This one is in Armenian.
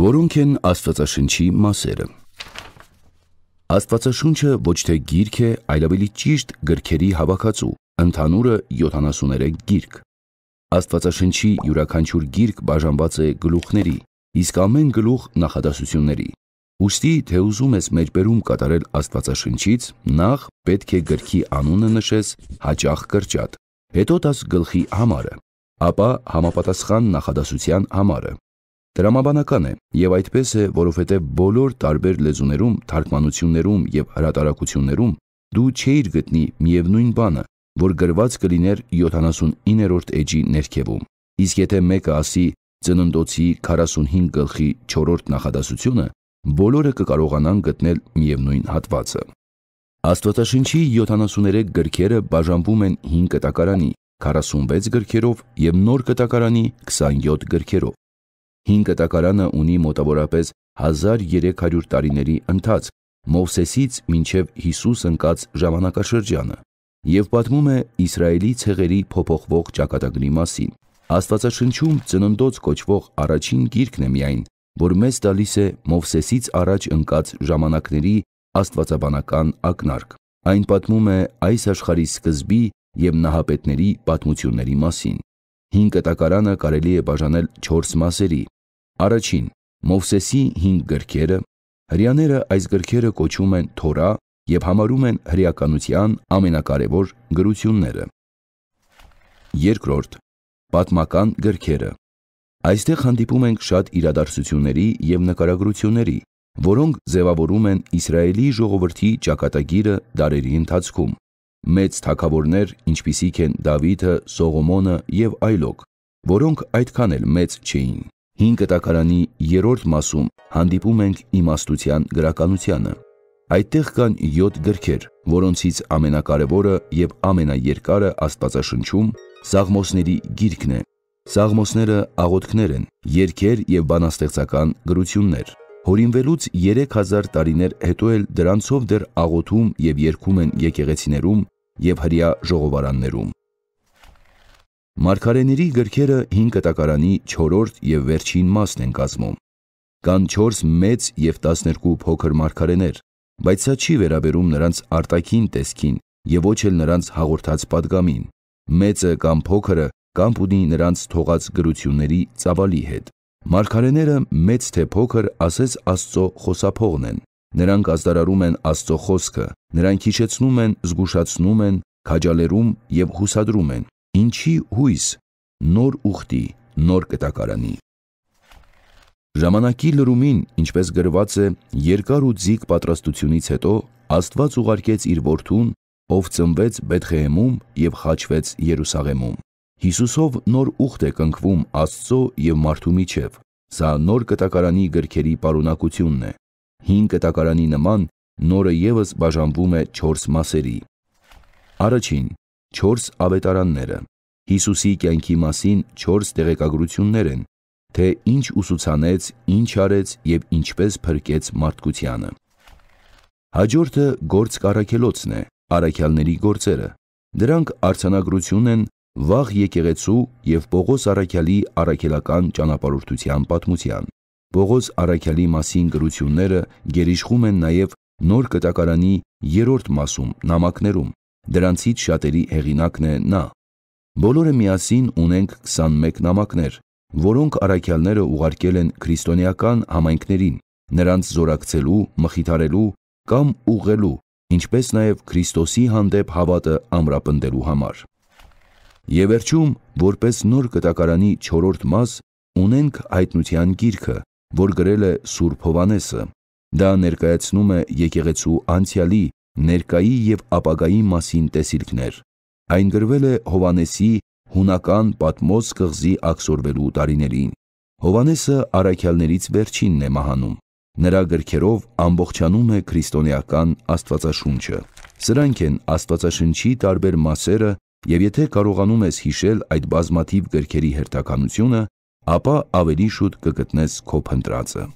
Որոնք են Աստվածաշնչի մասերը։ Աստվածաշունչը ոչ թե գիրք է, այլ ավելի ճիշտ գրքերի հավաքածու, ընդհանուրը 73 գիրք։ Աստվածաշնչի յուրաքանչյուր գիրք բաժանված է գլուխների, իսկ ամեն գլուխ նախադասությունների։ Ոստի, թե ուզում ես մեջբերում կատարել Աստվածաշնչից, նախ պետք է գրքի անունը նշես հաճախ կրճատ, հետո տաս գլխի համարը, ապա համապատասխան նախադասության համարը։ Դրամաբանական է եւ այդպես է, որովհետեւ բոլոր տարբեր լեզուներում, թարգմանություններում եւ հրատարակություններում դու չէիր գտնի միևնույն բանը, որ գրված կլիներ 79-րդ էջի ներքևում։ Իսկ եթե մեկը ասի ծննդոցի 45 գլխի 4-րդ նախադասությունը, բոլորը կկարողանան գտնել միևնույն հատվածը։ Աստվածաշնչի 73 գրքերը բաժանվում են 5 կտակարանի, 46 գրքերով եւ նոր կտակարանի 27 գրքերով։ 5 կտակարանը ունի մոտավորապես 1300 տարիների ընթացք Մովսեսից մինչև Հիսուս ընկած ժամանակաշրջանը եւ պատմում է Իսրայելի ցեղերի փոփոխվող ճակատագրի մասին։ Աստվածաշնչում ծննդոց կոչվող առաջին գիրքն է միայն, որ մեզ տալիս է Մովսեսից առաջ ընկած ժամանակների աստվածաբանական ակնարկ։ Այն պատմում է այս աշխարհի սկզբի եւ նահապետների պատմությունների մասին։ Հին կտակարանը կարելի է բաժանել 4 մասերի։ Առաջին՝ Մովսեսի 5 գրքերը, հрьяները այս գրքերը կոչում են Թորա եւ համարում են հрьяականության ամենակարևոր գրությունները։ Երկրորդ՝ պատմական գրքերը, Այստեղ հանդիպում ենք շատ իրադարձությունների եւ նկարագրությունների, որոնք ձևավորում են Իսրայելի ժողովրդի ճակատագիրը դարերի ընթացքում։ Մեծ թակավորներ, ինչպիսիք են Դավիթը, Սողոմոնը եւ այլոք, որոնք այդքան էլ մեծ չէին։ 5 կտակարանի երրորդ մասում հանդիպում ենք իմաստության գրականությանը։ Այդտեղ կան 7 գրքեր, որոնցից ամենակարևորը եւ ամենաերկարը Աստվածաշնչում Սաղմոսների գիրքն է, Սաղմոսները աղոթքներ են, երկեր եւ բանաստեղծական գրություններ։ Հորինվելուց 3000 տարիներ հետո էլ դրանցով դեռ աղոթում եւ երգում են եկեղեցիներում եւ հрья ժողովարաններում։ Մարգարեների գրքերը 5 կտակարանի 4-րդ եւ վերջին մասն են կազմում։ Կան 4 մեծ եւ 12 փոքր մարգարեներ, բայց սա չի վերաբերում նրանց արտաքին տեսքին եւ ոչ էլ նրանց հաղորդած падգամին։ Մեծը կամ փոքրը կամ ունի նրանց թողած գրությունների ծավալի հետ։ Մարգարեները մեծ թե փոքր ասես Աստծո խոսափողն են։ Նրանք ազդարարում են Աստծո խոսքը, նրանք հիշեցնում են, զգուշացնում են, քաջալերում եւ հուսադրում են։ Ինչի հույս նոր ուխտի, նոր կտակարանի։ Ժամանակի լրումին, ինչպես գրված է, երկար ու ձիգ պատրաստությունից հետո Աստված ուղարկեց իր որդուն, ով ծնվեց Բեթխեհեմում եւ խաչվեց Երուսաղեմում։ Հիսուսով նոր ուխտ է կնքվում Աստծո եւ մարդու միջև։ Սա նոր կտակարանի գրքերի պարունակությունն է։ Հին կտակարանի նման նորը եւս բաժանվում է 4 մասերի։ Առաջին 4 ավետարանները։ Հիսուսի կյանքի մասին 4 տեղեկագրություններ են, թե ինչ ուսուցանեց, ինչ արեց եւ ինչպես փրկեց մարդկությանը։ Հաջորդը գործ կարակելոցն է, առաքյալների գործերը։ Դրանք արցանագրություն են վաղ եկեղեցու եւ Պողոս Արաքյալի առաքելական ճանապարհորդության պատմության։ Պողոս Արաքյալի մասին գրությունները գերիշխում են նաեւ Նոր Կտակարանի 3-րդ մասում նամակներում։ Դրանցից շատերի հեղինակն է նա։ Բոլորը միասին ունենք 21 նամակներ, որոնք Արաքյալները ուղարկել են քրիստոնեական համայնքներին, նրանց զորակցելու, մխիթարելու կամ ուղղելու, ինչպես նաև Քրիստոսի հանդեպ հավատը ամրապնդելու համար։ Եվ վերջում, որպես նոր կտակարանի 4-րդ մաս, ունենք հայտնության գիրքը, որ գրել է Սուրբ Հովանեսը։ Դա ներկայացնում է եկեղեցու անցյալի, ներկայի եւ ապագայի մասին տեսիլքներ։ Այն գրվել է Հովանեսի հունական Պատմոս կղզի ակսորվելու տարիներին։ Հովանեսը առաքյալներից վերջինն է մահանում։ Նրա գրքերով ամբողջանում է քրիստոնեական Աստվածաշունչը։ Սրանք են Աստվածաշնչի տարբեր մասերը, Եվ եթե կարողանում ես հիշել այդ բազմաթիվ գրքերի հերթականությունը, ապա ավելի շուտ կգտնես քո փնտրածը։